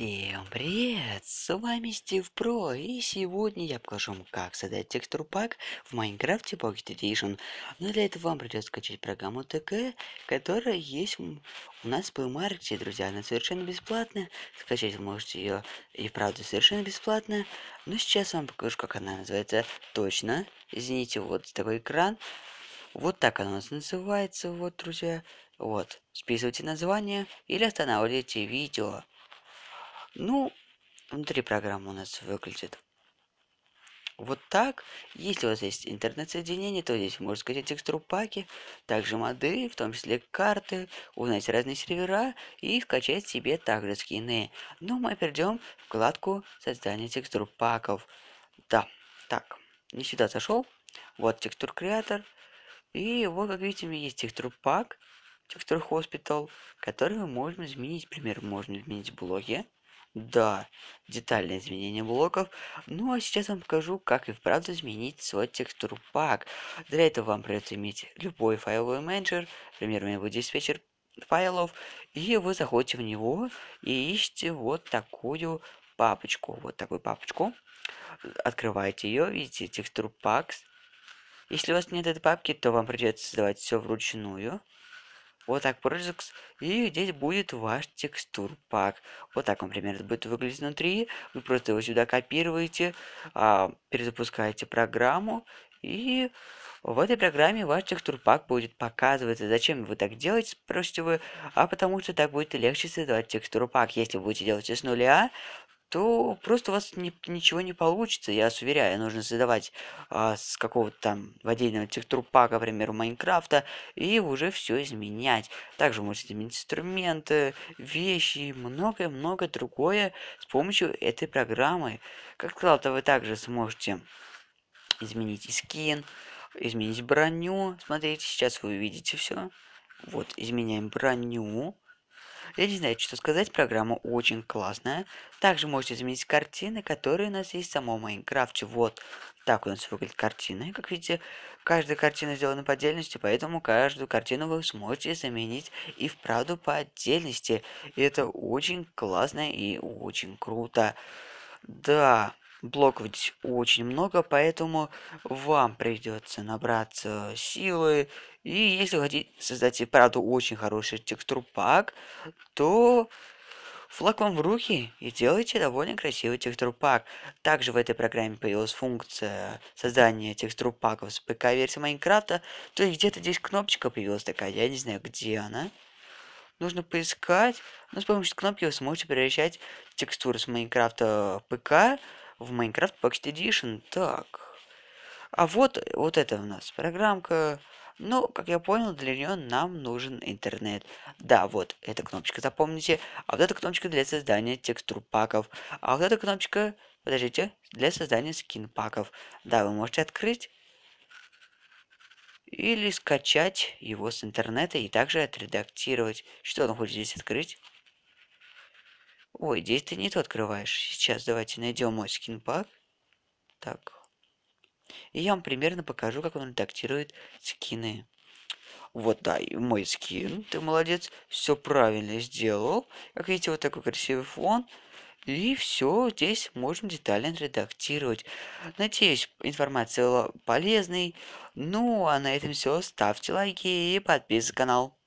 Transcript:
Всем привет! С вами Стив Про, и сегодня я покажу вам, как создать текстур пак в Майнкрафте Pocket Edition. Но для этого вам придется скачать программу ТК, которая есть у нас в плеймаркете, друзья. Она совершенно бесплатная, скачать вы можете ее и правда совершенно бесплатно. Но сейчас вам покажу, как она называется точно. Извините, вот такой экран. Вот так она у нас называется, вот, друзья. Вот, списывайте название или останавливайте видео. Ну, внутри программы у нас выглядит вот так. Если у вас есть интернет-соединение, то здесь можно скачать текстуру паки, также моды, в том числе карты, узнать разные сервера и скачать себе также скины. Но ну, мы перейдем в вкладку создания текстур паков. Да, так, не сюда зашел. Вот текстур креатор. И вот, как видите, у меня есть текстур пак, текстур хоспитал, который мы можем изменить. Например, можно изменить блоги да, детальное изменение блоков. Ну а сейчас вам покажу, как и вправду изменить свой текстур пак. Для этого вам придется иметь любой файловый менеджер, например, у меня будет диспетчер файлов, и вы заходите в него и ищете вот такую папочку, вот такую папочку. Открываете ее, видите, текстур пакс. Если у вас нет этой папки, то вам придется создавать все вручную. Вот так Projects. И здесь будет ваш текстур пак. Вот так он примерно будет выглядеть внутри. Вы просто его сюда копируете, а, перезапускаете программу. И в этой программе ваш текстур пак будет показываться. Зачем вы так делаете, спросите вы? А потому что так будет легче создавать текстур пак, Если вы будете делать с нуля, то просто у вас не, ничего не получится, я вас уверяю. Нужно создавать а, с какого-то там водейного текстурпака, к примеру, Майнкрафта, и уже все изменять. Также можете изменить инструменты, вещи и многое-многое другое с помощью этой программы. Как сказал-то, вы также сможете изменить и скин, изменить броню. Смотрите, сейчас вы увидите все. Вот, изменяем броню. Я не знаю, что сказать, программа очень классная. Также можете заменить картины, которые у нас есть в самом Майнкрафте. Вот так у нас выглядит картина. И Как видите, каждая картина сделана по отдельности, поэтому каждую картину вы сможете заменить и вправду по отдельности. И это очень классно и очень круто. Да блоков здесь очень много, поэтому вам придется набраться силы. И если вы хотите создать и правда очень хороший текстур пак, то флаг вам в руки и делайте довольно красивый текстур пак. Также в этой программе появилась функция создания текстур паков с ПК-версии Майнкрафта. То есть где-то здесь кнопочка появилась такая, я не знаю, где она нужно поискать. Но с помощью кнопки вы сможете превращать текстуры с Майнкрафта ПК в Minecraft Pocket Edition. Так. А вот, вот это у нас программка. Ну, как я понял, для нее нам нужен интернет. Да, вот эта кнопочка, запомните. А вот эта кнопочка для создания текстур паков. А вот эта кнопочка, подождите, для создания скин паков. Да, вы можете открыть или скачать его с интернета и также отредактировать. Что он хочет здесь открыть? Ой, здесь ты не то открываешь. Сейчас давайте найдем мой скинпак. Так. И я вам примерно покажу, как он редактирует скины. Вот, да, и мой скин. Ты молодец, все правильно сделал. Как видите, вот такой красивый фон. И все здесь можем детально редактировать. Надеюсь, информация была полезной. Ну, а на этом все. Ставьте лайки и подписывайтесь на канал.